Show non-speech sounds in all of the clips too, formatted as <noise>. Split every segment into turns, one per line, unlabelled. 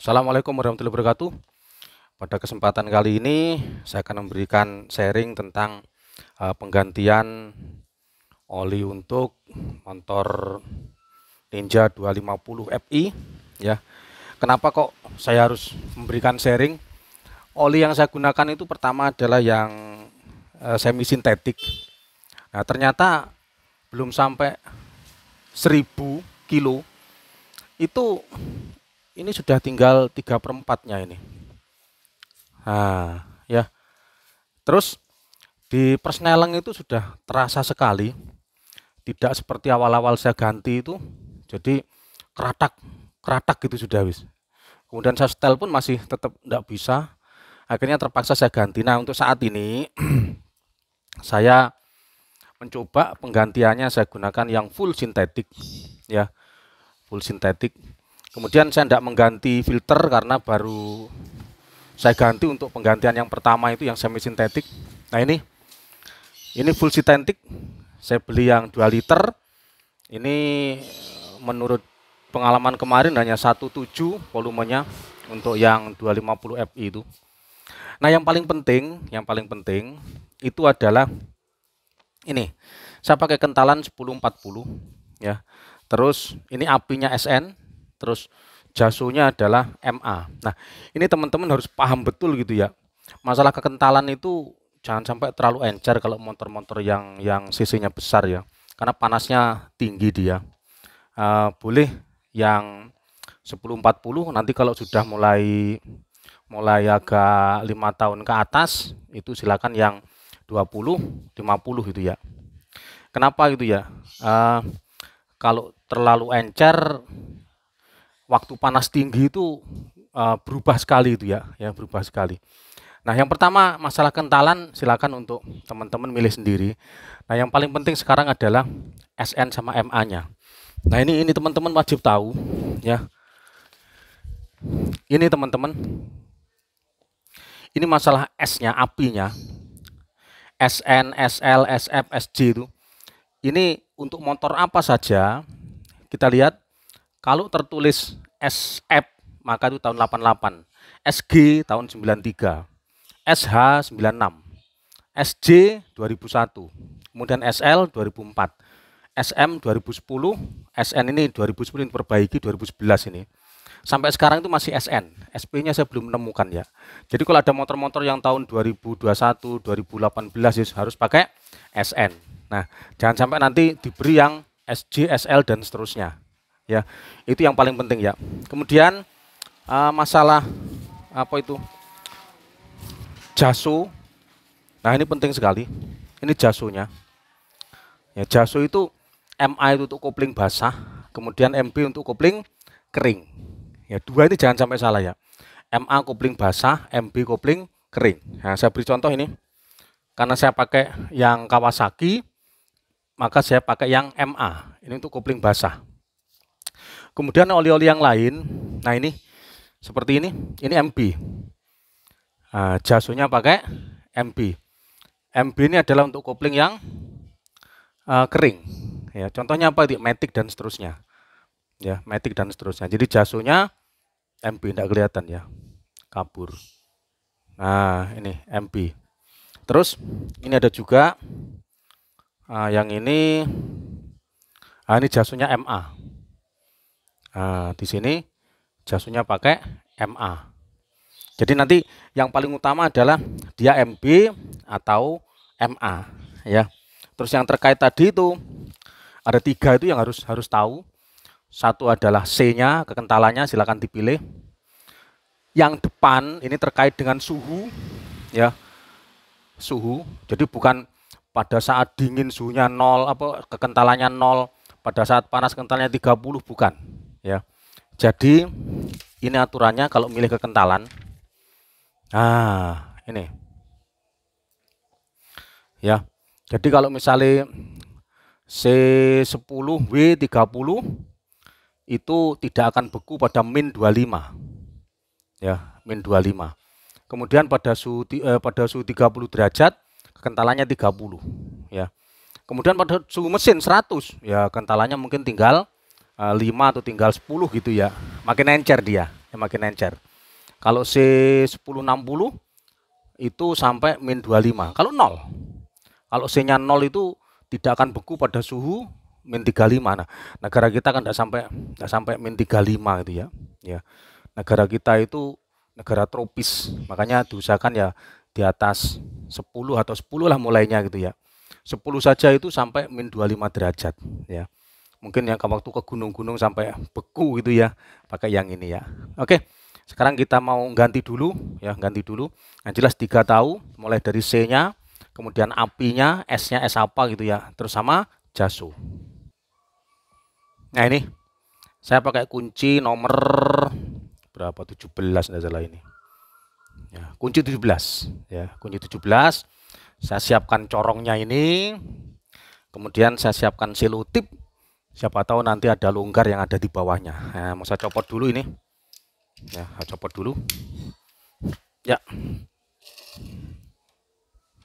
Assalamualaikum warahmatullahi wabarakatuh. Pada kesempatan kali ini saya akan memberikan sharing tentang uh, penggantian oli untuk motor Ninja 250 FI ya. Kenapa kok saya harus memberikan sharing? Oli yang saya gunakan itu pertama adalah yang uh, eh, semi sintetik. Nah, ternyata belum sampai 1000 kilo itu ini sudah tinggal 3 per nya ini nah ya terus di persneleng itu sudah terasa sekali tidak seperti awal-awal saya ganti itu jadi keratak keratak gitu sudah wis kemudian saya setel pun masih tetap tidak bisa akhirnya terpaksa saya ganti nah untuk saat ini <clears throat> saya mencoba penggantiannya saya gunakan yang full sintetik ya full sintetik Kemudian saya tidak mengganti filter karena baru saya ganti untuk penggantian yang pertama itu yang semi sintetik. Nah ini ini full sintetik. Saya beli yang 2 liter. Ini menurut pengalaman kemarin hanya 17 volumenya untuk yang 250 FI itu. Nah, yang paling penting, yang paling penting itu adalah ini. Saya pakai kentalan 1040 ya. Terus ini apinya SN terus jasunya adalah MA. Nah, ini teman-teman harus paham betul gitu ya. Masalah kekentalan itu jangan sampai terlalu encer kalau motor-motor yang yang sisinya besar ya. Karena panasnya tinggi dia. Uh, boleh yang 1040 nanti kalau sudah mulai mulai agak lima tahun ke atas itu silakan yang 20 50 gitu ya. Kenapa gitu ya? Uh, kalau terlalu encer waktu panas tinggi itu uh, berubah sekali itu ya, ya berubah sekali. Nah, yang pertama masalah kentalan silakan untuk teman-teman milih sendiri. Nah, yang paling penting sekarang adalah SN sama MA-nya. Nah, ini ini teman-teman wajib tahu ya. Ini teman-teman. Ini masalah S-nya, apinya. SN, SL, SF, SG itu. Ini untuk motor apa saja kita lihat kalau tertulis SF maka itu tahun 88, SG tahun 93, SH 96, SJ 2001, kemudian SL 2004, SM 2010, SN ini 2010 ini perbaiki 2011 ini. Sampai sekarang itu masih SN, SP-nya saya belum menemukan ya. Jadi kalau ada motor-motor yang tahun 2021, 2018 ya harus pakai SN. Nah, jangan sampai nanti diberi yang SJ, SL dan seterusnya ya itu yang paling penting ya kemudian uh, masalah apa itu jasu nah ini penting sekali ini jasunya ya jasu itu MA itu untuk kopling basah kemudian MB untuk kopling kering ya dua ini jangan sampai salah ya MA kopling basah MB kopling kering nah saya beri contoh ini karena saya pakai yang Kawasaki maka saya pakai yang MA ini untuk kopling basah Kemudian oli-oli yang lain, nah ini seperti ini, ini MB. Nah, jasunya pakai MB. MB ini adalah untuk kopling yang uh, kering. Ya, contohnya apa? Di Matic dan seterusnya. Ya, Matic dan seterusnya. Jadi jasunya MB tidak kelihatan ya, kabur. Nah, ini MB. Terus ini ada juga uh, yang ini, Uh, ini jasunya MA. Nah, di sini jasunya pakai MA. Jadi nanti yang paling utama adalah dia MB atau MA ya. Terus yang terkait tadi itu ada tiga itu yang harus harus tahu. Satu adalah C-nya, kekentalannya silakan dipilih. Yang depan ini terkait dengan suhu ya. Suhu. Jadi bukan pada saat dingin suhunya nol apa kekentalannya nol, pada saat panas kentalnya 30 bukan ya jadi ini aturannya kalau milih kekentalan nah ini ya jadi kalau misalnya C10 W30 itu tidak akan beku pada min 25 ya min 25 kemudian pada suhu eh, pada suhu 30 derajat kekentalannya 30 ya kemudian pada suhu mesin 100 ya kentalannya mungkin tinggal 5 eh, atau tinggal 10 gitu ya. Makin encer dia, ya makin encer. Kalau C1060 itu sampai min 25. Kalau 0. Kalau C-nya 0 itu tidak akan beku pada suhu min 35. Nah, negara kita kan tidak sampai tidak sampai min 35 gitu ya. Ya. Negara kita itu negara tropis, makanya diusahakan ya di atas 10 atau 10 lah mulainya gitu ya. 10 saja itu sampai min 25 derajat ya mungkin yang waktu ke gunung-gunung sampai beku gitu ya pakai yang ini ya oke sekarang kita mau ganti dulu ya ganti dulu yang jelas tiga tahu mulai dari C nya kemudian apinya S nya S apa gitu ya terus sama jaso nah ini saya pakai kunci nomor berapa 17 tidak salah ini ya kunci 17 ya kunci 17 saya siapkan corongnya ini kemudian saya siapkan selotip siapa tahu nanti ada longgar yang ada di bawahnya nah, mau saya copot dulu ini ya copot dulu ya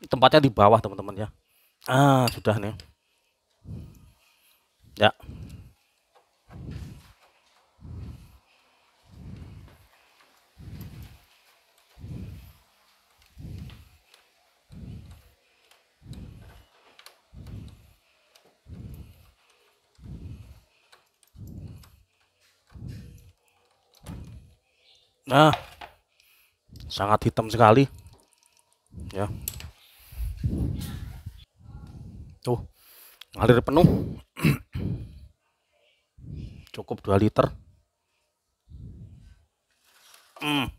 tempatnya di bawah teman-teman ya ah sudah nih ya Nah, sangat hitam sekali. Ya. Tuh, ngalir penuh. <clears throat> Cukup dua liter. Hmm.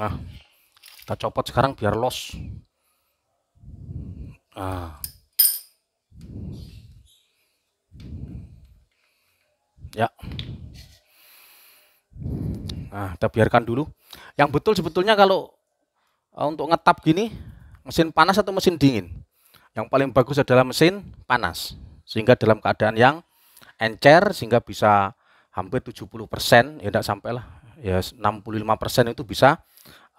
Nah, kita copot sekarang biar los. ah Ya. Nah, kita biarkan dulu. Yang betul sebetulnya kalau eh, untuk ngetap gini, mesin panas atau mesin dingin. Yang paling bagus adalah mesin panas. Sehingga dalam keadaan yang encer, sehingga bisa hampir 70 persen, ya tidak sampailah, ya 65 persen itu bisa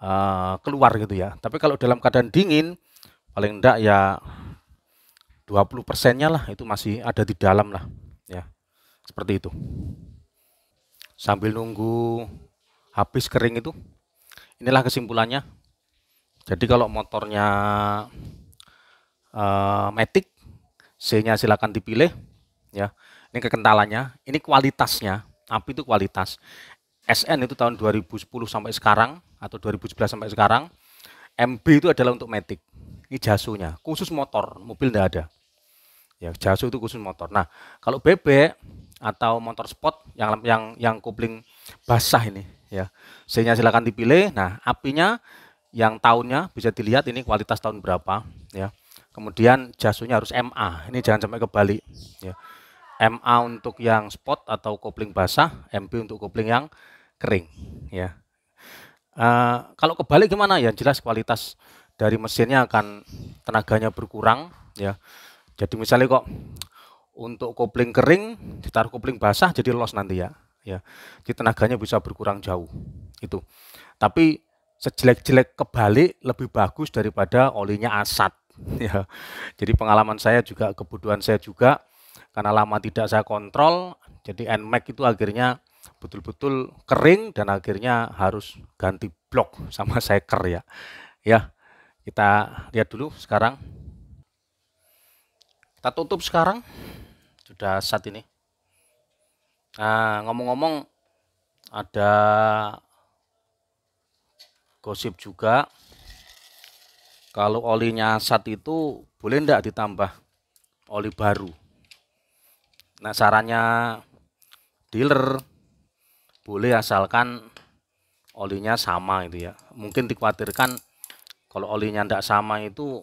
uh, keluar gitu ya. Tapi kalau dalam keadaan dingin, paling enggak ya 20 persennya lah, itu masih ada di dalam lah. Seperti itu. Sambil nunggu habis kering itu, inilah kesimpulannya. Jadi kalau motornya uh, eh, matic, C-nya silahkan dipilih. Ya, ini kekentalannya, ini kualitasnya. Api itu kualitas. SN itu tahun 2010 sampai sekarang atau 2011 sampai sekarang. MB itu adalah untuk matic. Ini jasunya, khusus motor, mobil tidak ada. Ya, jasu itu khusus motor. Nah, kalau bebek atau motor sport yang yang yang kopling basah ini ya. Sehingga silakan dipilih. Nah, apinya yang tahunnya bisa dilihat ini kualitas tahun berapa ya. Kemudian jasunya harus MA. Ini jangan sampai kebalik ya. MA untuk yang spot atau kopling basah, MP untuk kopling yang kering ya. Uh, kalau kebalik gimana ya? Jelas kualitas dari mesinnya akan tenaganya berkurang ya. Jadi misalnya kok untuk kopling kering ditaruh kopling basah jadi los nanti ya ya jadi tenaganya bisa berkurang jauh itu tapi sejelek-jelek kebalik lebih bagus daripada olinya asat <laughs> ya jadi pengalaman saya juga kebutuhan saya juga karena lama tidak saya kontrol jadi NMAX itu akhirnya betul-betul kering dan akhirnya harus ganti blok <laughs> sama seker ya ya kita lihat dulu sekarang kita tutup sekarang saat ini nah ngomong-ngomong ada gosip juga kalau olinya sat itu boleh ndak ditambah oli baru nah sarannya dealer boleh asalkan olinya sama itu ya mungkin dikhawatirkan kalau olinya ndak sama itu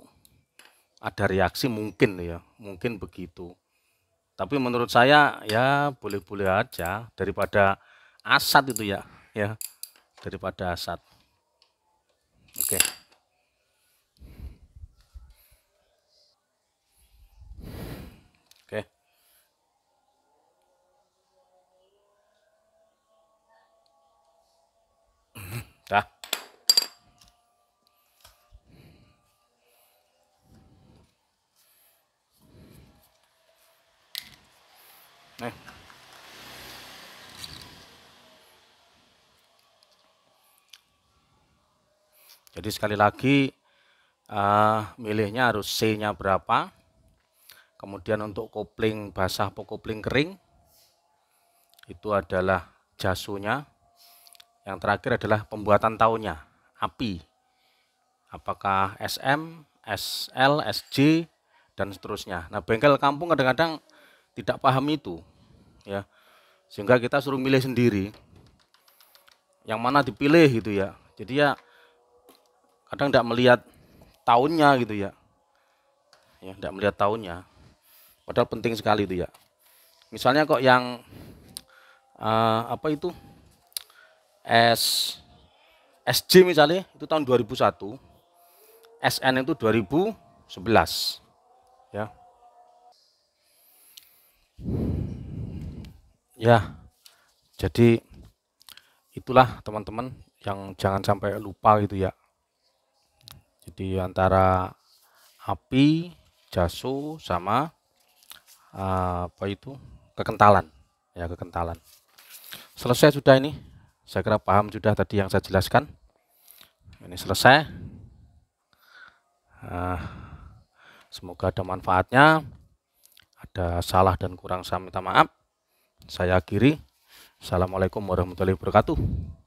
ada reaksi mungkin ya mungkin begitu tapi menurut saya ya boleh-boleh aja daripada asat itu ya, ya daripada asat. Oke. Okay. Jadi sekali lagi uh, milihnya harus C-nya berapa. Kemudian untuk kopling basah atau kopling kering itu adalah jasunya. Yang terakhir adalah pembuatan tahunya, api. Apakah SM, SL, SJ dan seterusnya. Nah, bengkel kampung kadang-kadang tidak paham itu. Ya. Sehingga kita suruh milih sendiri. Yang mana dipilih gitu ya. Jadi ya kadang tidak melihat tahunnya gitu ya ya tidak melihat tahunnya padahal penting sekali itu ya misalnya kok yang uh, apa itu S SJ misalnya itu tahun 2001 SN itu 2011 ya ya jadi itulah teman-teman yang jangan sampai lupa gitu ya jadi antara api, jasu sama eh, apa itu? kekentalan. Ya, kekentalan. Selesai sudah ini. Saya kira paham sudah tadi yang saya jelaskan. Ini selesai. Eh, semoga ada manfaatnya. Ada salah dan kurang saya minta maaf. Saya akhiri. Assalamualaikum warahmatullahi wabarakatuh.